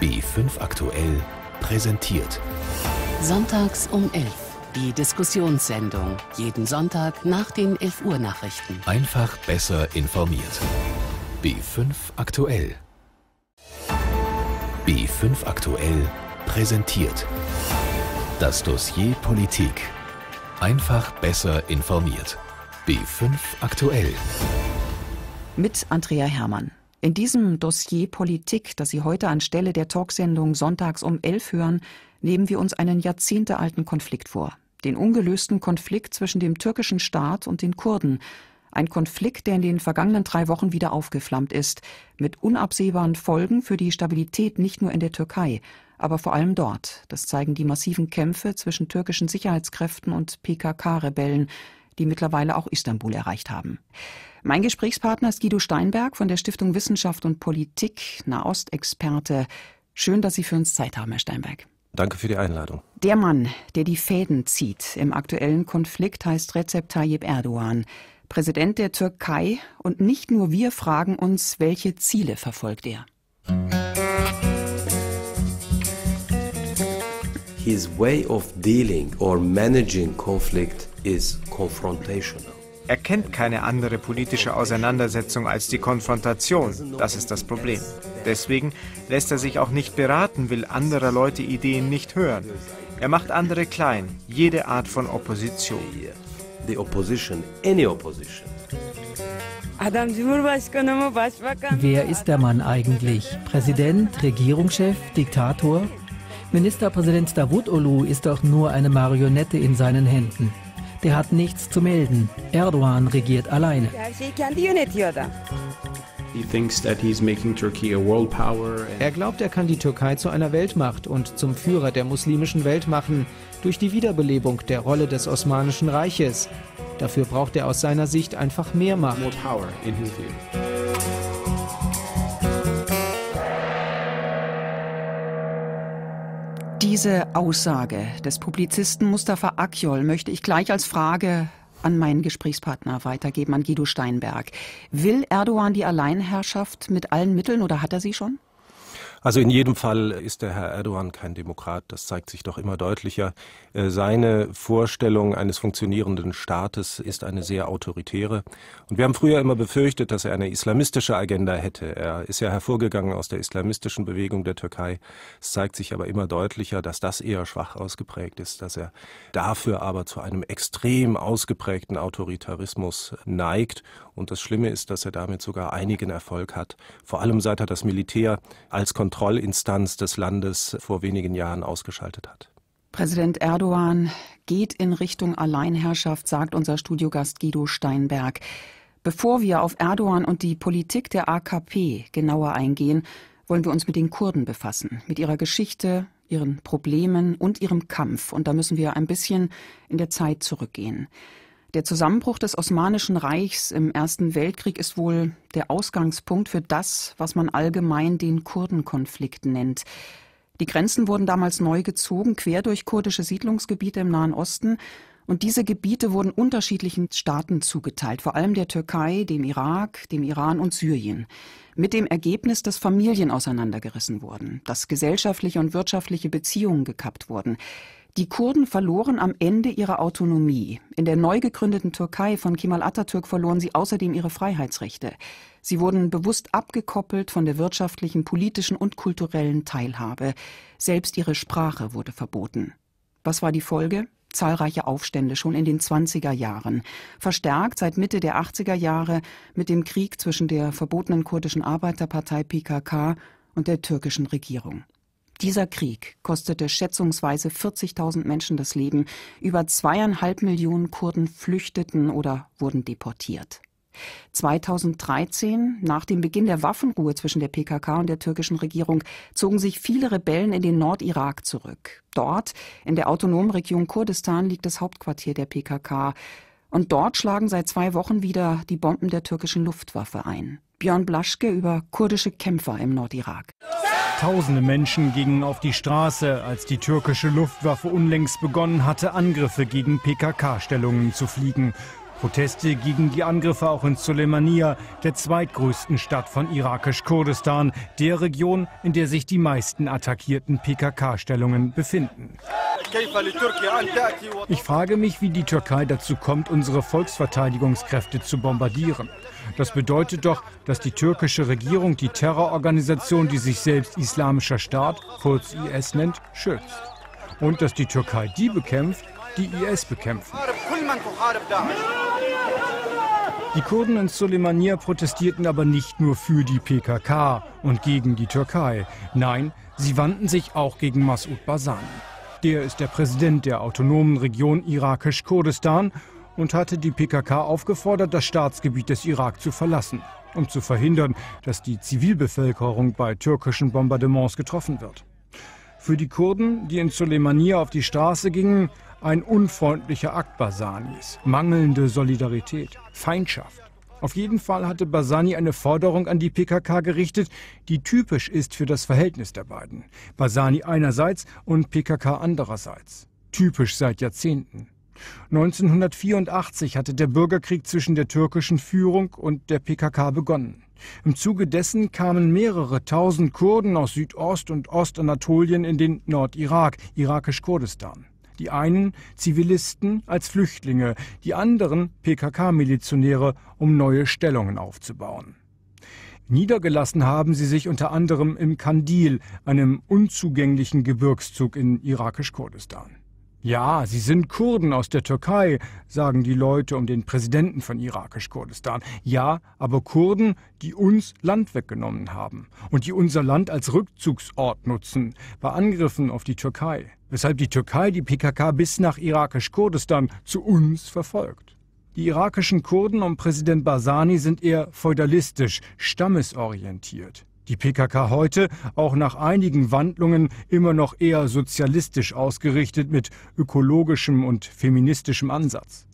B5 aktuell präsentiert. Sonntags um 11. Die Diskussionssendung. Jeden Sonntag nach den 11 Uhr Nachrichten. Einfach besser informiert. B5 aktuell. B5 aktuell präsentiert. Das Dossier Politik. Einfach besser informiert. B5 aktuell. Mit Andrea Herrmann. In diesem Dossier Politik, das Sie heute anstelle der Talksendung sonntags um 11 hören, nehmen wir uns einen jahrzehntealten Konflikt vor. Den ungelösten Konflikt zwischen dem türkischen Staat und den Kurden. Ein Konflikt, der in den vergangenen drei Wochen wieder aufgeflammt ist, mit unabsehbaren Folgen für die Stabilität nicht nur in der Türkei, aber vor allem dort. Das zeigen die massiven Kämpfe zwischen türkischen Sicherheitskräften und PKK-Rebellen, die mittlerweile auch Istanbul erreicht haben. Mein Gesprächspartner ist Guido Steinberg von der Stiftung Wissenschaft und Politik, Nahostexperte. Schön, dass Sie für uns Zeit haben, Herr Steinberg. Danke für die Einladung. Der Mann, der die Fäden zieht im aktuellen Konflikt, heißt Recep Tayyip Erdogan, Präsident der Türkei. Und nicht nur wir fragen uns, welche Ziele verfolgt er. His way of dealing or managing conflict is confrontational. Er kennt keine andere politische Auseinandersetzung als die Konfrontation. Das ist das Problem. Deswegen lässt er sich auch nicht beraten, will anderer Leute Ideen nicht hören. Er macht andere klein, jede Art von Opposition. The opposition, any opposition. Wer ist der Mann eigentlich? Präsident, Regierungschef, Diktator? Ministerpräsident Davutoglu ist doch nur eine Marionette in seinen Händen der hat nichts zu melden. Erdogan regiert alleine. Er glaubt, er kann die Türkei zu einer Weltmacht und zum Führer der muslimischen Welt machen, durch die Wiederbelebung der Rolle des Osmanischen Reiches. Dafür braucht er aus seiner Sicht einfach mehr Macht. Diese Aussage des Publizisten Mustafa Akjol möchte ich gleich als Frage an meinen Gesprächspartner weitergeben, an Guido Steinberg. Will Erdogan die Alleinherrschaft mit allen Mitteln oder hat er sie schon? Also in jedem Fall ist der Herr Erdogan kein Demokrat, das zeigt sich doch immer deutlicher. Äh, seine Vorstellung eines funktionierenden Staates ist eine sehr autoritäre. Und wir haben früher immer befürchtet, dass er eine islamistische Agenda hätte. Er ist ja hervorgegangen aus der islamistischen Bewegung der Türkei. Es zeigt sich aber immer deutlicher, dass das eher schwach ausgeprägt ist, dass er dafür aber zu einem extrem ausgeprägten Autoritarismus neigt. Und das Schlimme ist, dass er damit sogar einigen Erfolg hat. Vor allem seit er das Militär als Kon Kontrollinstanz des Landes vor wenigen Jahren ausgeschaltet hat. Präsident Erdogan geht in Richtung Alleinherrschaft, sagt unser Studiogast Guido Steinberg. Bevor wir auf Erdogan und die Politik der AKP genauer eingehen, wollen wir uns mit den Kurden befassen, mit ihrer Geschichte, ihren Problemen und ihrem Kampf. Und da müssen wir ein bisschen in der Zeit zurückgehen. Der Zusammenbruch des Osmanischen Reichs im Ersten Weltkrieg ist wohl der Ausgangspunkt für das, was man allgemein den Kurdenkonflikt nennt. Die Grenzen wurden damals neu gezogen, quer durch kurdische Siedlungsgebiete im Nahen Osten und diese Gebiete wurden unterschiedlichen Staaten zugeteilt, vor allem der Türkei, dem Irak, dem Iran und Syrien. Mit dem Ergebnis, dass Familien auseinandergerissen wurden, dass gesellschaftliche und wirtschaftliche Beziehungen gekappt wurden. Die Kurden verloren am Ende ihre Autonomie. In der neu gegründeten Türkei von Kemal Atatürk verloren sie außerdem ihre Freiheitsrechte. Sie wurden bewusst abgekoppelt von der wirtschaftlichen, politischen und kulturellen Teilhabe. Selbst ihre Sprache wurde verboten. Was war die Folge? zahlreiche Aufstände schon in den 20er Jahren, verstärkt seit Mitte der 80er Jahre mit dem Krieg zwischen der verbotenen kurdischen Arbeiterpartei PKK und der türkischen Regierung. Dieser Krieg kostete schätzungsweise 40.000 Menschen das Leben, über zweieinhalb Millionen Kurden flüchteten oder wurden deportiert. 2013, nach dem Beginn der Waffenruhe zwischen der PKK und der türkischen Regierung, zogen sich viele Rebellen in den Nordirak zurück. Dort, in der autonomen Region Kurdistan, liegt das Hauptquartier der PKK. Und dort schlagen seit zwei Wochen wieder die Bomben der türkischen Luftwaffe ein. Björn Blaschke über kurdische Kämpfer im Nordirak. Tausende Menschen gingen auf die Straße, als die türkische Luftwaffe unlängst begonnen hatte, Angriffe gegen PKK-Stellungen zu fliegen. Proteste gegen die Angriffe auch in Soleimania, der zweitgrößten Stadt von irakisch Kurdistan, der Region, in der sich die meisten attackierten PKK-Stellungen befinden. Ich frage mich, wie die Türkei dazu kommt, unsere Volksverteidigungskräfte zu bombardieren. Das bedeutet doch, dass die türkische Regierung die Terrororganisation, die sich selbst Islamischer Staat, kurz IS nennt, schützt. Und dass die Türkei die bekämpft, die IS bekämpfen. Die Kurden in Suleimania protestierten aber nicht nur für die PKK und gegen die Türkei. Nein, sie wandten sich auch gegen Massoud Barzani. Der ist der Präsident der autonomen Region Irakisch-Kurdistan und hatte die PKK aufgefordert, das Staatsgebiet des Irak zu verlassen, um zu verhindern, dass die Zivilbevölkerung bei türkischen Bombardements getroffen wird. Für die Kurden, die in Suleimania auf die Straße gingen, ein unfreundlicher Akt Basanis, mangelnde Solidarität, Feindschaft. Auf jeden Fall hatte Basani eine Forderung an die PKK gerichtet, die typisch ist für das Verhältnis der beiden. Basani einerseits und PKK andererseits. Typisch seit Jahrzehnten. 1984 hatte der Bürgerkrieg zwischen der türkischen Führung und der PKK begonnen. Im Zuge dessen kamen mehrere tausend Kurden aus Südost- und Ostanatolien in den Nordirak, irakisch Kurdistan. Die einen Zivilisten als Flüchtlinge, die anderen PKK-Milizionäre, um neue Stellungen aufzubauen. Niedergelassen haben sie sich unter anderem im Kandil, einem unzugänglichen Gebirgszug in irakisch-Kurdistan. Ja, sie sind Kurden aus der Türkei, sagen die Leute um den Präsidenten von irakisch Kurdistan. Ja, aber Kurden, die uns Land weggenommen haben und die unser Land als Rückzugsort nutzen bei Angriffen auf die Türkei, weshalb die Türkei die PKK bis nach irakisch Kurdistan zu uns verfolgt. Die irakischen Kurden um Präsident Barzani sind eher feudalistisch, stammesorientiert die PKK heute auch nach einigen Wandlungen immer noch eher sozialistisch ausgerichtet mit ökologischem und feministischem Ansatz.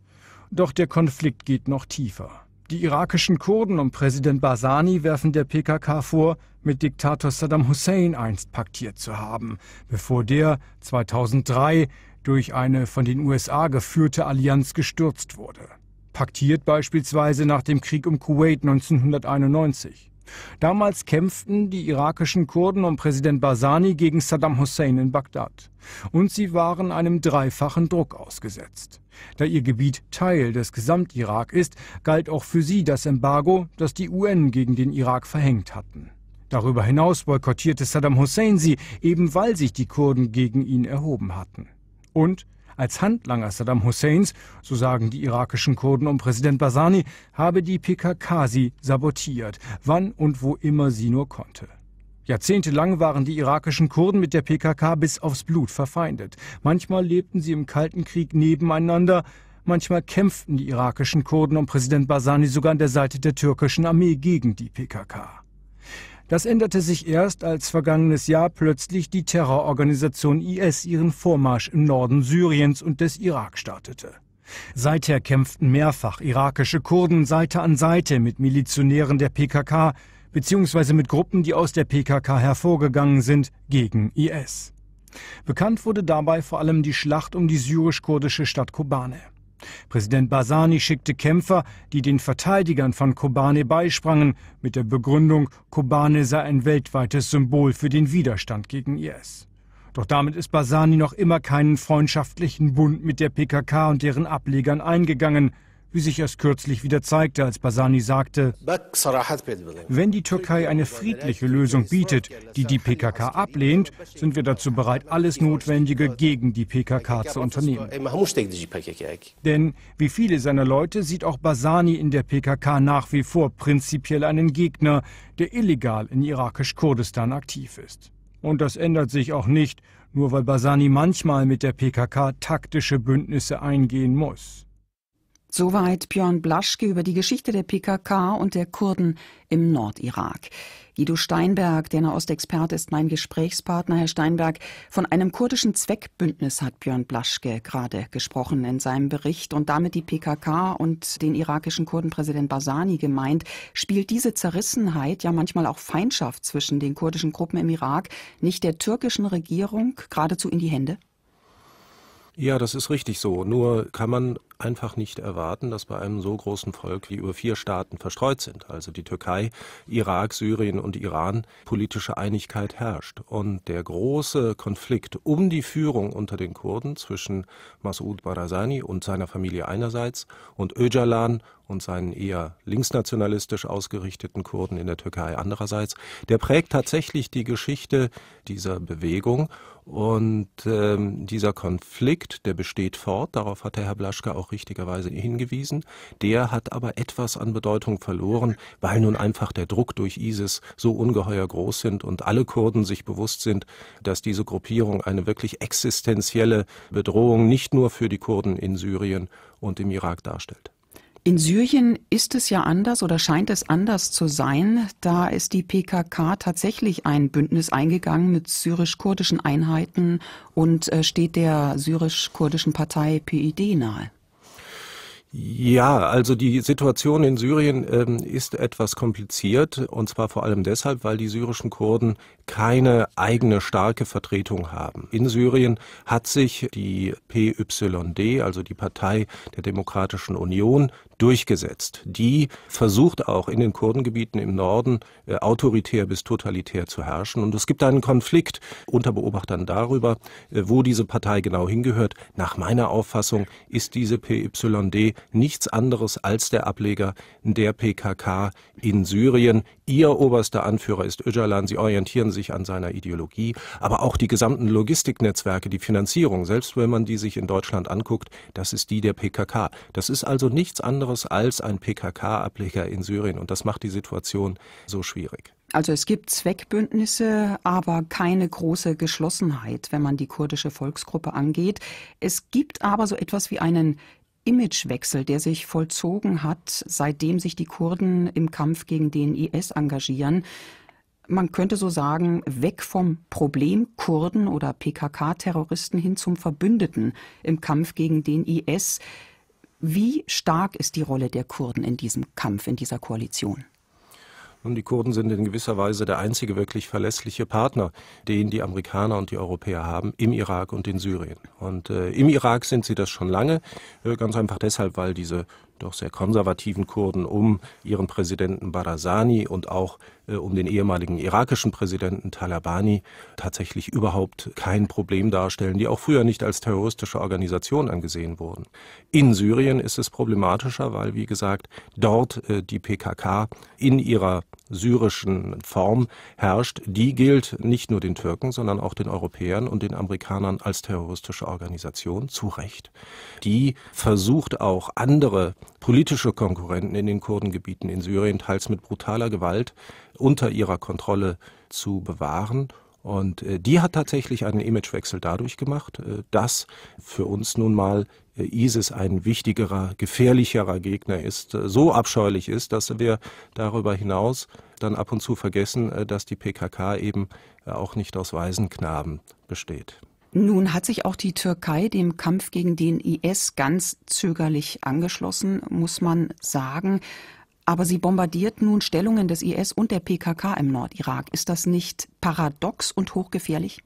Doch der Konflikt geht noch tiefer. Die irakischen Kurden um Präsident Barzani werfen der PKK vor, mit Diktator Saddam Hussein einst paktiert zu haben, bevor der 2003 durch eine von den USA geführte Allianz gestürzt wurde. Paktiert beispielsweise nach dem Krieg um Kuwait 1991. Damals kämpften die irakischen Kurden um Präsident Barzani gegen Saddam Hussein in Bagdad. Und sie waren einem dreifachen Druck ausgesetzt. Da ihr Gebiet Teil des Gesamtirak ist, galt auch für sie das Embargo, das die UN gegen den Irak verhängt hatten. Darüber hinaus boykottierte Saddam Hussein sie, eben weil sich die Kurden gegen ihn erhoben hatten. Und als Handlanger Saddam Husseins, so sagen die irakischen Kurden um Präsident Barzani, habe die PKK sie sabotiert, wann und wo immer sie nur konnte. Jahrzehntelang waren die irakischen Kurden mit der PKK bis aufs Blut verfeindet. Manchmal lebten sie im Kalten Krieg nebeneinander, manchmal kämpften die irakischen Kurden um Präsident Barzani sogar an der Seite der türkischen Armee gegen die PKK. Das änderte sich erst, als vergangenes Jahr plötzlich die Terrororganisation IS ihren Vormarsch im Norden Syriens und des Irak startete. Seither kämpften mehrfach irakische Kurden Seite an Seite mit Milizionären der PKK bzw. mit Gruppen, die aus der PKK hervorgegangen sind, gegen IS. Bekannt wurde dabei vor allem die Schlacht um die syrisch-kurdische Stadt Kobane. Präsident Barzani schickte Kämpfer, die den Verteidigern von Kobane beisprangen, mit der Begründung, Kobane sei ein weltweites Symbol für den Widerstand gegen IS. Doch damit ist Barzani noch immer keinen freundschaftlichen Bund mit der PKK und deren Ablegern eingegangen wie sich erst kürzlich wieder zeigte, als Basani sagte, wenn die Türkei eine friedliche Lösung bietet, die die PKK ablehnt, sind wir dazu bereit, alles Notwendige gegen die PKK zu unternehmen. Denn wie viele seiner Leute sieht auch Basani in der PKK nach wie vor prinzipiell einen Gegner, der illegal in irakisch-Kurdistan aktiv ist. Und das ändert sich auch nicht, nur weil Basani manchmal mit der PKK taktische Bündnisse eingehen muss. Soweit Björn Blaschke über die Geschichte der PKK und der Kurden im Nordirak. Guido Steinberg, der Nahostexperte, ist mein Gesprächspartner. Herr Steinberg, von einem kurdischen Zweckbündnis hat Björn Blaschke gerade gesprochen in seinem Bericht und damit die PKK und den irakischen Kurdenpräsident Basani gemeint. Spielt diese Zerrissenheit, ja manchmal auch Feindschaft zwischen den kurdischen Gruppen im Irak nicht der türkischen Regierung geradezu in die Hände? Ja, das ist richtig so. Nur kann man einfach nicht erwarten, dass bei einem so großen Volk wie über vier Staaten verstreut sind, also die Türkei, Irak, Syrien und Iran, politische Einigkeit herrscht. Und der große Konflikt um die Führung unter den Kurden zwischen Masoud Barazani und seiner Familie einerseits und Öcalan und seinen eher linksnationalistisch ausgerichteten Kurden in der Türkei andererseits, der prägt tatsächlich die Geschichte dieser Bewegung und ähm, dieser Konflikt, der besteht fort, darauf hat der Herr Blaschke auch richtigerweise hingewiesen, der hat aber etwas an Bedeutung verloren, weil nun einfach der Druck durch ISIS so ungeheuer groß sind und alle Kurden sich bewusst sind, dass diese Gruppierung eine wirklich existenzielle Bedrohung nicht nur für die Kurden in Syrien und im Irak darstellt. In Syrien ist es ja anders oder scheint es anders zu sein. Da ist die PKK tatsächlich ein Bündnis eingegangen mit syrisch-kurdischen Einheiten und äh, steht der syrisch-kurdischen Partei PID nahe. Ja, also die Situation in Syrien ähm, ist etwas kompliziert und zwar vor allem deshalb, weil die syrischen Kurden keine eigene starke Vertretung haben. In Syrien hat sich die PYD, also die Partei der Demokratischen Union, durchgesetzt. Die versucht auch in den Kurdengebieten im Norden äh, autoritär bis totalitär zu herrschen. Und es gibt einen Konflikt unter Beobachtern darüber, äh, wo diese Partei genau hingehört. Nach meiner Auffassung ist diese PYD nichts anderes als der Ableger der PKK in Syrien. Ihr oberster Anführer ist Öcalan. Sie orientieren sich an seiner Ideologie, aber auch die gesamten Logistiknetzwerke, die Finanzierung, selbst wenn man die sich in Deutschland anguckt, das ist die der PKK. Das ist also nichts anderes anderes als ein PKK-Ableger in Syrien. Und das macht die Situation so schwierig. Also es gibt Zweckbündnisse, aber keine große Geschlossenheit, wenn man die kurdische Volksgruppe angeht. Es gibt aber so etwas wie einen Imagewechsel, der sich vollzogen hat, seitdem sich die Kurden im Kampf gegen den IS engagieren. Man könnte so sagen, weg vom Problem Kurden oder PKK-Terroristen hin zum Verbündeten im Kampf gegen den IS. Wie stark ist die Rolle der Kurden in diesem Kampf, in dieser Koalition? Nun, die Kurden sind in gewisser Weise der einzige wirklich verlässliche Partner, den die Amerikaner und die Europäer haben im Irak und in Syrien. Und äh, im Irak sind sie das schon lange, äh, ganz einfach deshalb, weil diese doch sehr konservativen Kurden um ihren Präsidenten Barazani und auch äh, um den ehemaligen irakischen Präsidenten Talabani tatsächlich überhaupt kein Problem darstellen, die auch früher nicht als terroristische Organisation angesehen wurden. In Syrien ist es problematischer, weil, wie gesagt, dort äh, die PKK in ihrer syrischen Form herrscht, die gilt nicht nur den Türken, sondern auch den Europäern und den Amerikanern als terroristische Organisation, zu Recht. Die versucht auch andere politische Konkurrenten in den Kurdengebieten in Syrien, teils mit brutaler Gewalt, unter ihrer Kontrolle zu bewahren und äh, die hat tatsächlich einen Imagewechsel dadurch gemacht, äh, dass für uns nun mal äh, ISIS ein wichtigerer, gefährlicherer Gegner ist, so abscheulich ist, dass wir darüber hinaus dann ab und zu vergessen, dass die PKK eben auch nicht aus Waisenknaben besteht. Nun hat sich auch die Türkei dem Kampf gegen den IS ganz zögerlich angeschlossen, muss man sagen. Aber sie bombardiert nun Stellungen des IS und der PKK im Nordirak. Ist das nicht paradox und hochgefährlich?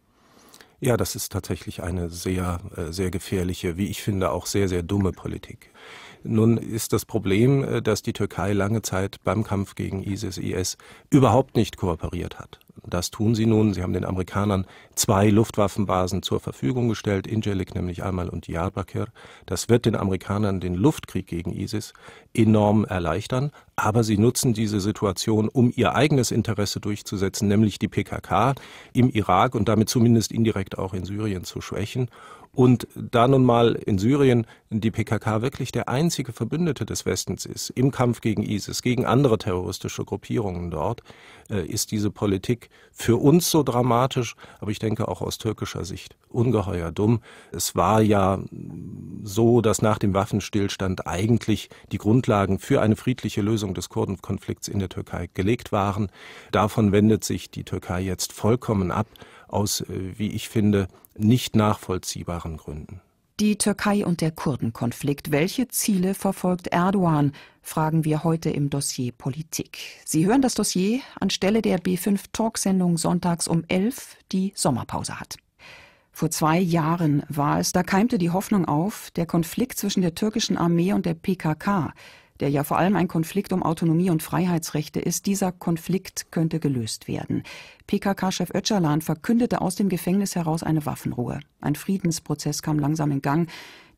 Ja, das ist tatsächlich eine sehr, äh, sehr gefährliche, wie ich finde, auch sehr, sehr dumme Politik. Nun ist das Problem, äh, dass die Türkei lange Zeit beim Kampf gegen ISIS-IS überhaupt nicht kooperiert hat das tun sie nun. Sie haben den Amerikanern zwei Luftwaffenbasen zur Verfügung gestellt, Injelik nämlich einmal und Diyarbakir. Das wird den Amerikanern den Luftkrieg gegen ISIS enorm erleichtern, aber sie nutzen diese Situation, um ihr eigenes Interesse durchzusetzen, nämlich die PKK im Irak und damit zumindest indirekt auch in Syrien zu schwächen und da nun mal in Syrien die PKK wirklich der einzige Verbündete des Westens ist, im Kampf gegen ISIS, gegen andere terroristische Gruppierungen dort, äh, ist diese Politik für uns so dramatisch, aber ich denke auch aus türkischer Sicht ungeheuer dumm. Es war ja so, dass nach dem Waffenstillstand eigentlich die Grundlagen für eine friedliche Lösung des Kurdenkonflikts in der Türkei gelegt waren. Davon wendet sich die Türkei jetzt vollkommen ab aus, äh, wie ich finde, nicht nachvollziehbaren Gründen. Die Türkei und der Kurdenkonflikt. Welche Ziele verfolgt Erdogan? Fragen wir heute im Dossier Politik. Sie hören das Dossier anstelle der B5 Talksendung sonntags um 11, die Sommerpause hat. Vor zwei Jahren war es, da keimte die Hoffnung auf, der Konflikt zwischen der türkischen Armee und der PKK der ja vor allem ein Konflikt um Autonomie und Freiheitsrechte ist, dieser Konflikt könnte gelöst werden. PKK-Chef Öcalan verkündete aus dem Gefängnis heraus eine Waffenruhe. Ein Friedensprozess kam langsam in Gang.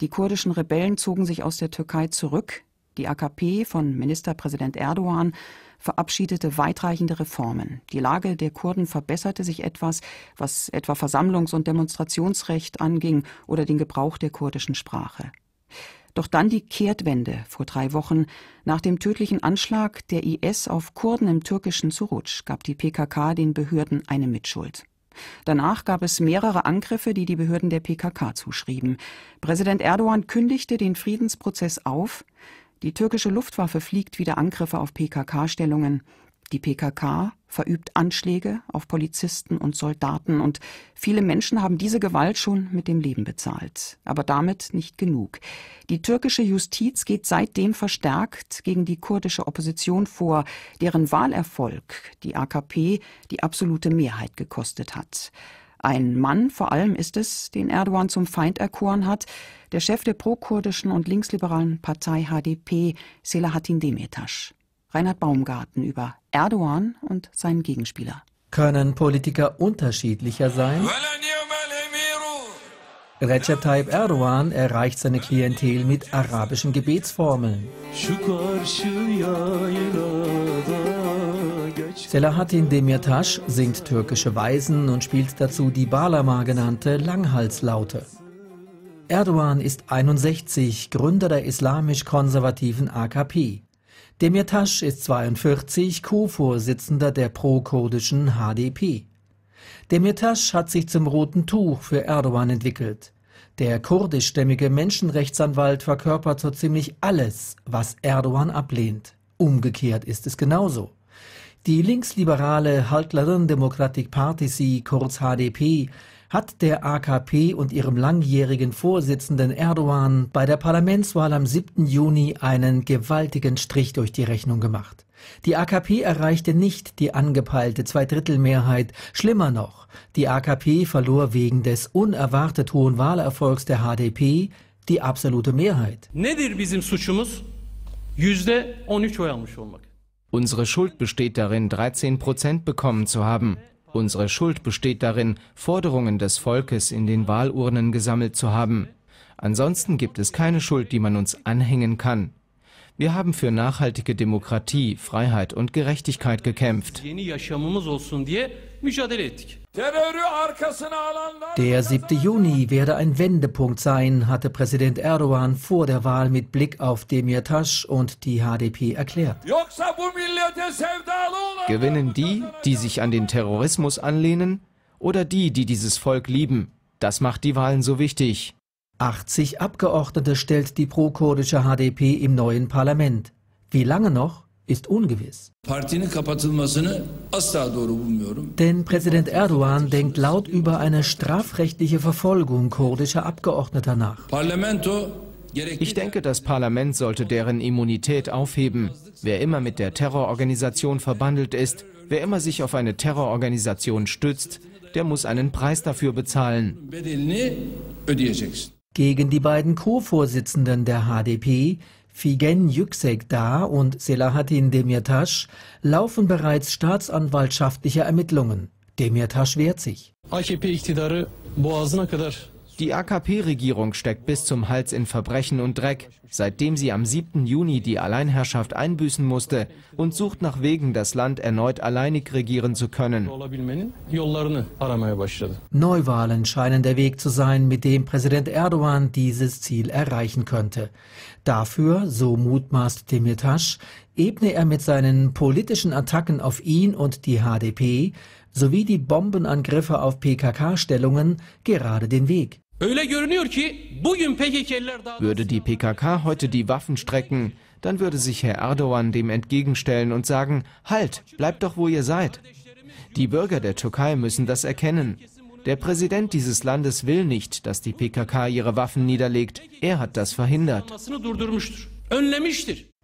Die kurdischen Rebellen zogen sich aus der Türkei zurück. Die AKP von Ministerpräsident Erdogan verabschiedete weitreichende Reformen. Die Lage der Kurden verbesserte sich etwas, was etwa Versammlungs- und Demonstrationsrecht anging oder den Gebrauch der kurdischen Sprache. Doch dann die Kehrtwende vor drei Wochen. Nach dem tödlichen Anschlag der IS auf Kurden im türkischen Zurutsch gab die PKK den Behörden eine Mitschuld. Danach gab es mehrere Angriffe, die die Behörden der PKK zuschrieben. Präsident Erdogan kündigte den Friedensprozess auf. Die türkische Luftwaffe fliegt wieder Angriffe auf PKK-Stellungen. Die PKK verübt Anschläge auf Polizisten und Soldaten und viele Menschen haben diese Gewalt schon mit dem Leben bezahlt. Aber damit nicht genug. Die türkische Justiz geht seitdem verstärkt gegen die kurdische Opposition vor, deren Wahlerfolg die AKP die absolute Mehrheit gekostet hat. Ein Mann vor allem ist es, den Erdogan zum Feind erkoren hat, der Chef der prokurdischen und linksliberalen Partei HDP, Selahattin Demirtas. Reinhard Baumgarten über Erdogan und seinen Gegenspieler. Können Politiker unterschiedlicher sein? Recep Tayyip Erdogan erreicht seine Klientel mit arabischen Gebetsformeln. Selahattin Demirtas singt türkische Weisen und spielt dazu die Balama genannte Langhalslaute. Erdogan ist 61, Gründer der islamisch-konservativen AKP. Demirtas ist 42, Co-Vorsitzender der pro-kurdischen HDP. Demirtas hat sich zum roten Tuch für Erdogan entwickelt. Der kurdischstämmige Menschenrechtsanwalt verkörpert so ziemlich alles, was Erdogan ablehnt. Umgekehrt ist es genauso. Die linksliberale Haltlerin Demokratik Partisi, kurz HDP, hat der AKP und ihrem langjährigen Vorsitzenden Erdogan bei der Parlamentswahl am 7. Juni einen gewaltigen Strich durch die Rechnung gemacht. Die AKP erreichte nicht die angepeilte Zweidrittelmehrheit. Schlimmer noch, die AKP verlor wegen des unerwartet hohen Wahlerfolgs der HDP die absolute Mehrheit. Unsere Schuld besteht darin, 13 Prozent bekommen zu haben. Unsere Schuld besteht darin, Forderungen des Volkes in den Wahlurnen gesammelt zu haben. Ansonsten gibt es keine Schuld, die man uns anhängen kann. Wir haben für nachhaltige Demokratie, Freiheit und Gerechtigkeit gekämpft. Der 7. Juni werde ein Wendepunkt sein, hatte Präsident Erdogan vor der Wahl mit Blick auf Demirtas und die HDP erklärt. Gewinnen die, die sich an den Terrorismus anlehnen, oder die, die dieses Volk lieben? Das macht die Wahlen so wichtig. 80 Abgeordnete stellt die prokurdische HDP im neuen Parlament. Wie lange noch? ist ungewiss. Denn Präsident Erdogan denkt laut über eine strafrechtliche Verfolgung kurdischer Abgeordneter nach. Ich denke, das Parlament sollte deren Immunität aufheben. Wer immer mit der Terrororganisation verbandelt ist, wer immer sich auf eine Terrororganisation stützt, der muss einen Preis dafür bezahlen. Gegen die beiden Co-Vorsitzenden der HDP, Figen Yüksek Da und Selahattin Demirtas, laufen bereits staatsanwaltschaftliche Ermittlungen. Demirtas wehrt sich. AKP die AKP-Regierung steckt bis zum Hals in Verbrechen und Dreck, seitdem sie am 7. Juni die Alleinherrschaft einbüßen musste und sucht nach Wegen, das Land erneut alleinig regieren zu können. Neuwahlen scheinen der Weg zu sein, mit dem Präsident Erdogan dieses Ziel erreichen könnte. Dafür, so mutmaßt Demirtas, ebne er mit seinen politischen Attacken auf ihn und die HDP sowie die Bombenangriffe auf PKK-Stellungen gerade den Weg. Würde die PKK heute die Waffen strecken, dann würde sich Herr Erdogan dem entgegenstellen und sagen, halt, bleibt doch, wo ihr seid. Die Bürger der Türkei müssen das erkennen. Der Präsident dieses Landes will nicht, dass die PKK ihre Waffen niederlegt. Er hat das verhindert.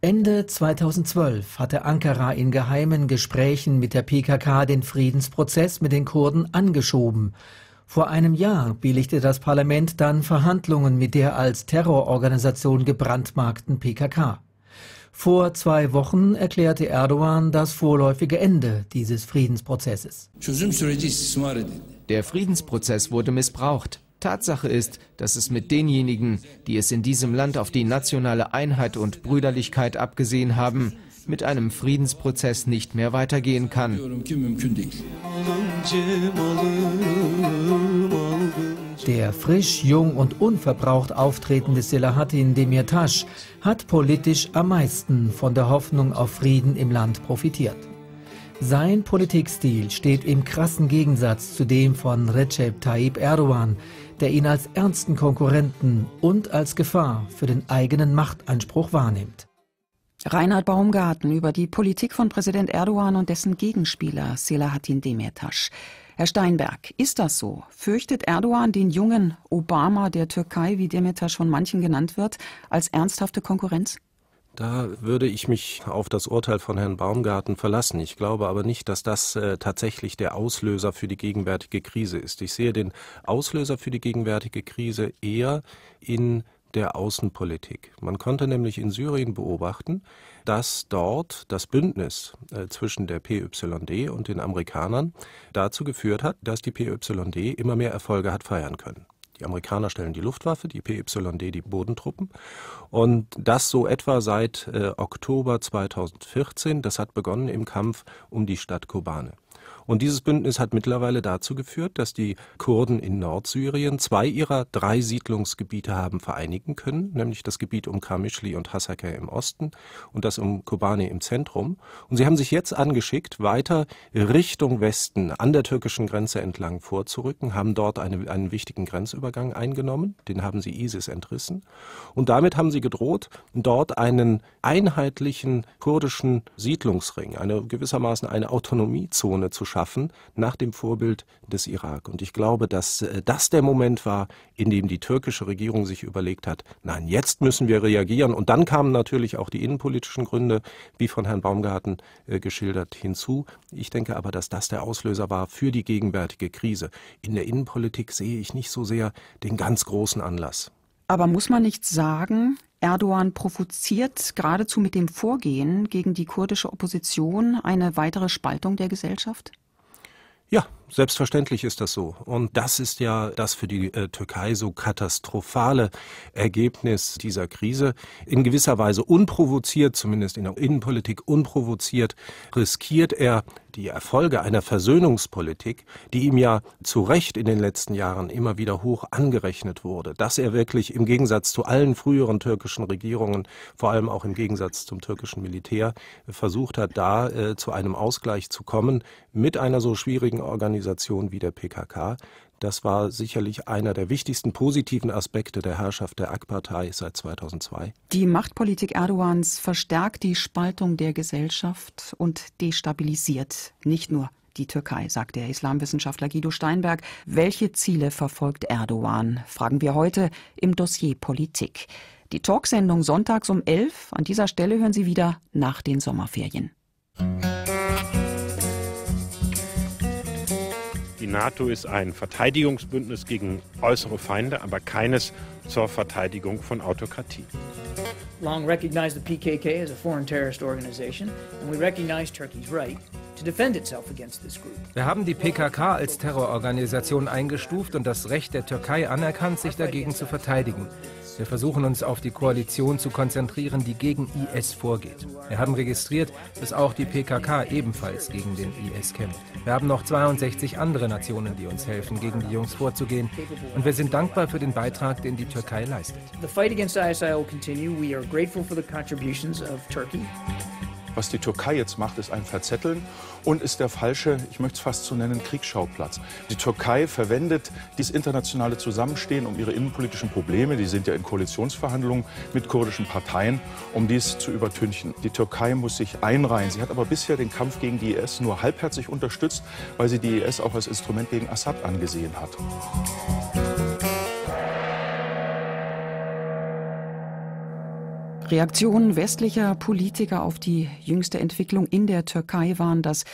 Ende 2012 hatte Ankara in geheimen Gesprächen mit der PKK den Friedensprozess mit den Kurden angeschoben. Vor einem Jahr billigte das Parlament dann Verhandlungen mit der als Terrororganisation gebrandmarkten PKK. Vor zwei Wochen erklärte Erdogan das vorläufige Ende dieses Friedensprozesses. Der Friedensprozess wurde missbraucht. Tatsache ist, dass es mit denjenigen, die es in diesem Land auf die nationale Einheit und Brüderlichkeit abgesehen haben, mit einem Friedensprozess nicht mehr weitergehen kann. Der frisch, jung und unverbraucht auftretende Selahattin Demirtas hat politisch am meisten von der Hoffnung auf Frieden im Land profitiert. Sein Politikstil steht im krassen Gegensatz zu dem von Recep Tayyip Erdogan, der ihn als ernsten Konkurrenten und als Gefahr für den eigenen Machtanspruch wahrnimmt. Reinhard Baumgarten über die Politik von Präsident Erdogan und dessen Gegenspieler Selahattin Demirtas. Herr Steinberg, ist das so? Fürchtet Erdogan den jungen Obama der Türkei, wie Demirtas von manchen genannt wird, als ernsthafte Konkurrenz? Da würde ich mich auf das Urteil von Herrn Baumgarten verlassen. Ich glaube aber nicht, dass das äh, tatsächlich der Auslöser für die gegenwärtige Krise ist. Ich sehe den Auslöser für die gegenwärtige Krise eher in der Außenpolitik. Man konnte nämlich in Syrien beobachten, dass dort das Bündnis äh, zwischen der PYD und den Amerikanern dazu geführt hat, dass die PYD immer mehr Erfolge hat feiern können. Die Amerikaner stellen die Luftwaffe, die PYD die Bodentruppen. Und das so etwa seit äh, Oktober 2014. Das hat begonnen im Kampf um die Stadt Kobane. Und dieses Bündnis hat mittlerweile dazu geführt, dass die Kurden in Nordsyrien zwei ihrer drei Siedlungsgebiete haben vereinigen können, nämlich das Gebiet um Kamischli und Hasakeh im Osten und das um Kobane im Zentrum. Und sie haben sich jetzt angeschickt, weiter Richtung Westen an der türkischen Grenze entlang vorzurücken, haben dort eine, einen wichtigen Grenzübergang eingenommen, den haben sie ISIS entrissen. Und damit haben sie gedroht, dort einen einheitlichen kurdischen Siedlungsring, eine gewissermaßen eine Autonomiezone zu schaffen, nach dem Vorbild des Irak. Und ich glaube, dass äh, das der Moment war, in dem die türkische Regierung sich überlegt hat, nein, jetzt müssen wir reagieren. Und dann kamen natürlich auch die innenpolitischen Gründe, wie von Herrn Baumgarten äh, geschildert, hinzu. Ich denke aber, dass das der Auslöser war für die gegenwärtige Krise. In der Innenpolitik sehe ich nicht so sehr den ganz großen Anlass. Aber muss man nicht sagen, Erdogan provoziert geradezu mit dem Vorgehen gegen die kurdische Opposition eine weitere Spaltung der Gesellschaft? Ja, Selbstverständlich ist das so. Und das ist ja das für die äh, Türkei so katastrophale Ergebnis dieser Krise. In gewisser Weise unprovoziert, zumindest in der Innenpolitik unprovoziert, riskiert er die Erfolge einer Versöhnungspolitik, die ihm ja zu Recht in den letzten Jahren immer wieder hoch angerechnet wurde, dass er wirklich im Gegensatz zu allen früheren türkischen Regierungen, vor allem auch im Gegensatz zum türkischen Militär, versucht hat, da äh, zu einem Ausgleich zu kommen mit einer so schwierigen Organisation Organisation wie der PKK. Das war sicherlich einer der wichtigsten positiven Aspekte der Herrschaft der AK-Partei seit 2002. Die Machtpolitik Erdogans verstärkt die Spaltung der Gesellschaft und destabilisiert nicht nur die Türkei, sagt der Islamwissenschaftler Guido Steinberg. Welche Ziele verfolgt Erdogan? Fragen wir heute im Dossier Politik. Die Talksendung sonntags um 11. An dieser Stelle hören Sie wieder nach den Sommerferien. Die NATO ist ein Verteidigungsbündnis gegen äußere Feinde, aber keines zur Verteidigung von Autokratie. Long recognized the PKK as a foreign terrorist organization and we recognize Turkey's right wir haben die PKK als Terrororganisation eingestuft und das Recht der Türkei anerkannt, sich dagegen zu verteidigen. Wir versuchen uns auf die Koalition zu konzentrieren, die gegen IS vorgeht. Wir haben registriert, dass auch die PKK ebenfalls gegen den IS kämpft. Wir haben noch 62 andere Nationen, die uns helfen, gegen die Jungs vorzugehen. Und wir sind dankbar für den Beitrag, den die Türkei leistet. The fight against ISI will continue. We are grateful for the contributions of Turkey. Was die Türkei jetzt macht, ist ein Verzetteln und ist der falsche, ich möchte es fast so nennen, Kriegsschauplatz. Die Türkei verwendet dieses internationale Zusammenstehen, um ihre innenpolitischen Probleme, die sind ja in Koalitionsverhandlungen mit kurdischen Parteien, um dies zu übertünchen. Die Türkei muss sich einreihen. Sie hat aber bisher den Kampf gegen die IS e nur halbherzig unterstützt, weil sie die IS e auch als Instrument gegen Assad angesehen hat. Reaktionen westlicher Politiker auf die jüngste Entwicklung in der Türkei waren das,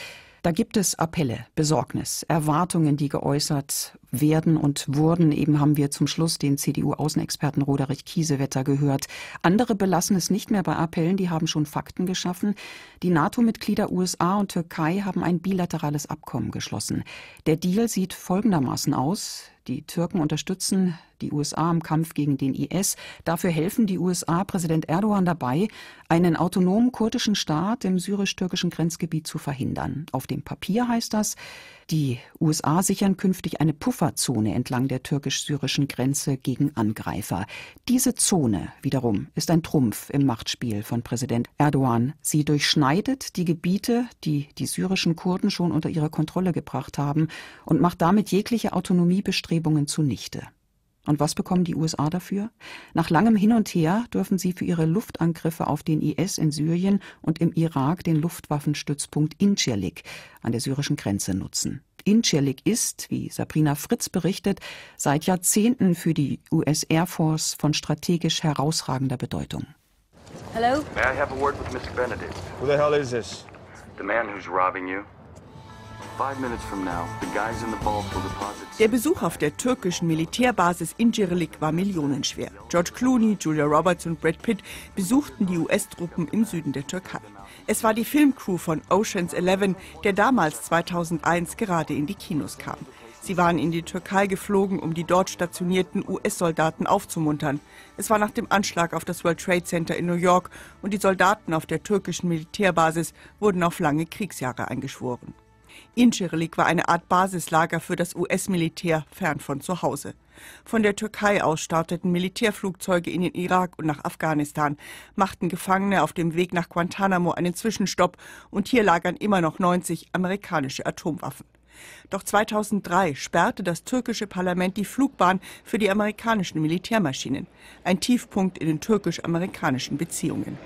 da gibt es Appelle, Besorgnis, Erwartungen, die geäußert werden und wurden. Eben haben wir zum Schluss den CDU-Außenexperten Roderich Kiesewetter gehört. Andere belassen es nicht mehr bei Appellen, die haben schon Fakten geschaffen. Die NATO-Mitglieder USA und Türkei haben ein bilaterales Abkommen geschlossen. Der Deal sieht folgendermaßen aus. Die Türken unterstützen die USA im Kampf gegen den IS. Dafür helfen die USA Präsident Erdogan dabei, einen autonomen kurdischen Staat im syrisch-türkischen Grenzgebiet zu verhindern. Auf dem Papier heißt das, die USA sichern künftig eine Pufferzone entlang der türkisch-syrischen Grenze gegen Angreifer. Diese Zone wiederum ist ein Trumpf im Machtspiel von Präsident Erdogan. Sie durchschneidet die Gebiete, die die syrischen Kurden schon unter ihre Kontrolle gebracht haben und macht damit jegliche Autonomie Autonomiebestrebungen Bestrebungen zunichte. Und was bekommen die USA dafür? Nach langem Hin und Her dürfen sie für ihre Luftangriffe auf den IS in Syrien und im Irak den Luftwaffenstützpunkt Incirlik an der syrischen Grenze nutzen. Incirlik ist, wie Sabrina Fritz berichtet, seit Jahrzehnten für die US Air Force von strategisch herausragender Bedeutung. Hello? May I have a word with Mr. Benedict? Who the hell is this? The man who's robbing you. Der Besuch auf der türkischen Militärbasis in Incirlik war millionenschwer. George Clooney, Julia Roberts und Brad Pitt besuchten die US-Truppen im Süden der Türkei. Es war die Filmcrew von Ocean's Eleven, der damals 2001 gerade in die Kinos kam. Sie waren in die Türkei geflogen, um die dort stationierten US-Soldaten aufzumuntern. Es war nach dem Anschlag auf das World Trade Center in New York und die Soldaten auf der türkischen Militärbasis wurden auf lange Kriegsjahre eingeschworen. Incirlik war eine Art Basislager für das US-Militär fern von zu Hause. Von der Türkei aus starteten Militärflugzeuge in den Irak und nach Afghanistan, machten Gefangene auf dem Weg nach Guantanamo einen Zwischenstopp und hier lagern immer noch 90 amerikanische Atomwaffen. Doch 2003 sperrte das türkische Parlament die Flugbahn für die amerikanischen Militärmaschinen, ein Tiefpunkt in den türkisch-amerikanischen Beziehungen.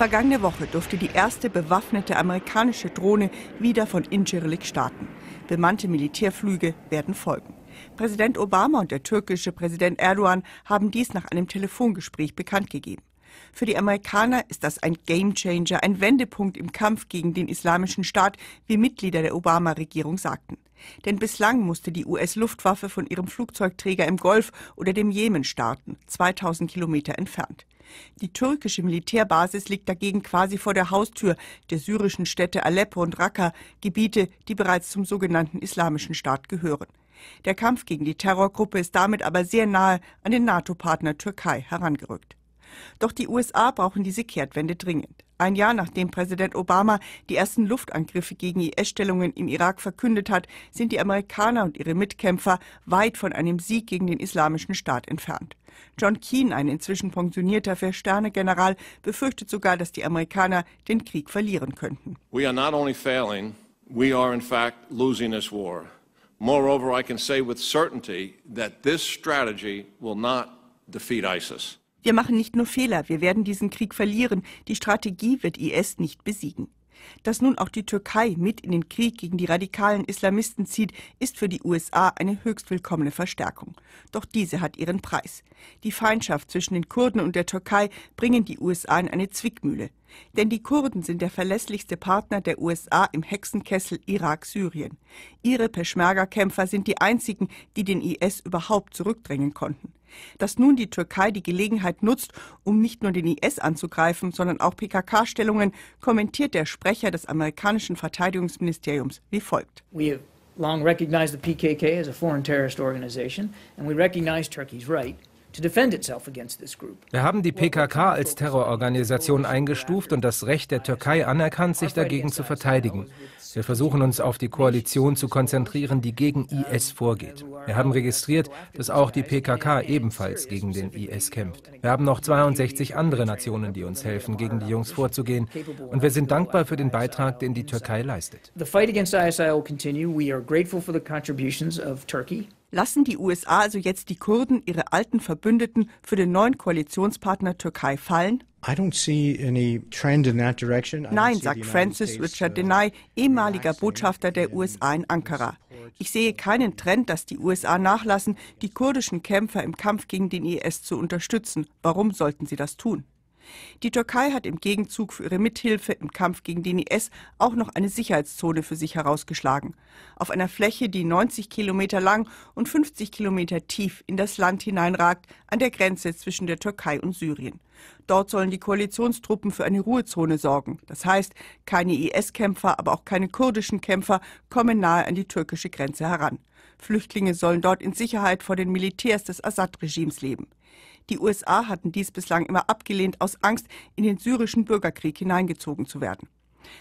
Vergangene Woche durfte die erste bewaffnete amerikanische Drohne wieder von Incirlik starten. Bemannte Militärflüge werden folgen. Präsident Obama und der türkische Präsident Erdogan haben dies nach einem Telefongespräch bekannt gegeben. Für die Amerikaner ist das ein Gamechanger, ein Wendepunkt im Kampf gegen den Islamischen Staat, wie Mitglieder der Obama-Regierung sagten. Denn bislang musste die US-Luftwaffe von ihrem Flugzeugträger im Golf oder dem Jemen starten, 2000 Kilometer entfernt. Die türkische Militärbasis liegt dagegen quasi vor der Haustür der syrischen Städte Aleppo und Raqqa, Gebiete, die bereits zum sogenannten Islamischen Staat gehören. Der Kampf gegen die Terrorgruppe ist damit aber sehr nahe an den NATO-Partner Türkei herangerückt. Doch die USA brauchen diese Kehrtwende dringend. Ein Jahr nachdem Präsident Obama die ersten Luftangriffe gegen IS-Stellungen im Irak verkündet hat, sind die Amerikaner und ihre Mitkämpfer weit von einem Sieg gegen den Islamischen Staat entfernt. John Keane, ein inzwischen pensionierter Vier-Sterne-General, befürchtet sogar, dass die Amerikaner den Krieg verlieren könnten. We are not only failing, we are in fact losing this war. Moreover, I can say with certainty that this strategy will not defeat ISIS. Wir machen nicht nur Fehler, wir werden diesen Krieg verlieren. Die Strategie wird IS nicht besiegen. Dass nun auch die Türkei mit in den Krieg gegen die radikalen Islamisten zieht, ist für die USA eine höchst willkommene Verstärkung. Doch diese hat ihren Preis. Die Feindschaft zwischen den Kurden und der Türkei bringen die USA in eine Zwickmühle. Denn die Kurden sind der verlässlichste Partner der USA im Hexenkessel Irak-Syrien. Ihre Peschmerga-Kämpfer sind die einzigen, die den IS überhaupt zurückdrängen konnten. Dass nun die Türkei die Gelegenheit nutzt, um nicht nur den IS anzugreifen, sondern auch PKK-Stellungen, kommentiert der Sprecher des amerikanischen Verteidigungsministeriums wie folgt. Wir haben lange die PKK als eine foreign terrorist organization, and we recognize Turkey's right wir haben die PKK als Terrororganisation eingestuft und das Recht der Türkei anerkannt, sich dagegen zu verteidigen. Wir versuchen uns auf die Koalition zu konzentrieren, die gegen IS vorgeht. Wir haben registriert, dass auch die PKK ebenfalls gegen den IS kämpft. Wir haben noch 62 andere Nationen, die uns helfen, gegen die Jungs vorzugehen. Und wir sind dankbar für den Beitrag, den die Türkei leistet. The fight against ISI will continue. We are grateful for the contributions of Turkey lassen die USA also jetzt die Kurden, ihre alten Verbündeten, für den neuen Koalitionspartner Türkei fallen? Nein, sagt Francis Richard uh, Denay, ehemaliger Botschafter der USA in Ankara. Ich sehe keinen Trend, dass die USA nachlassen, die kurdischen Kämpfer im Kampf gegen den IS zu unterstützen. Warum sollten sie das tun? Die Türkei hat im Gegenzug für ihre Mithilfe im Kampf gegen den IS auch noch eine Sicherheitszone für sich herausgeschlagen. Auf einer Fläche, die 90 Kilometer lang und 50 Kilometer tief in das Land hineinragt, an der Grenze zwischen der Türkei und Syrien. Dort sollen die Koalitionstruppen für eine Ruhezone sorgen. Das heißt, keine IS-Kämpfer, aber auch keine kurdischen Kämpfer kommen nahe an die türkische Grenze heran. Flüchtlinge sollen dort in Sicherheit vor den Militärs des Assad-Regimes leben. Die USA hatten dies bislang immer abgelehnt, aus Angst, in den syrischen Bürgerkrieg hineingezogen zu werden.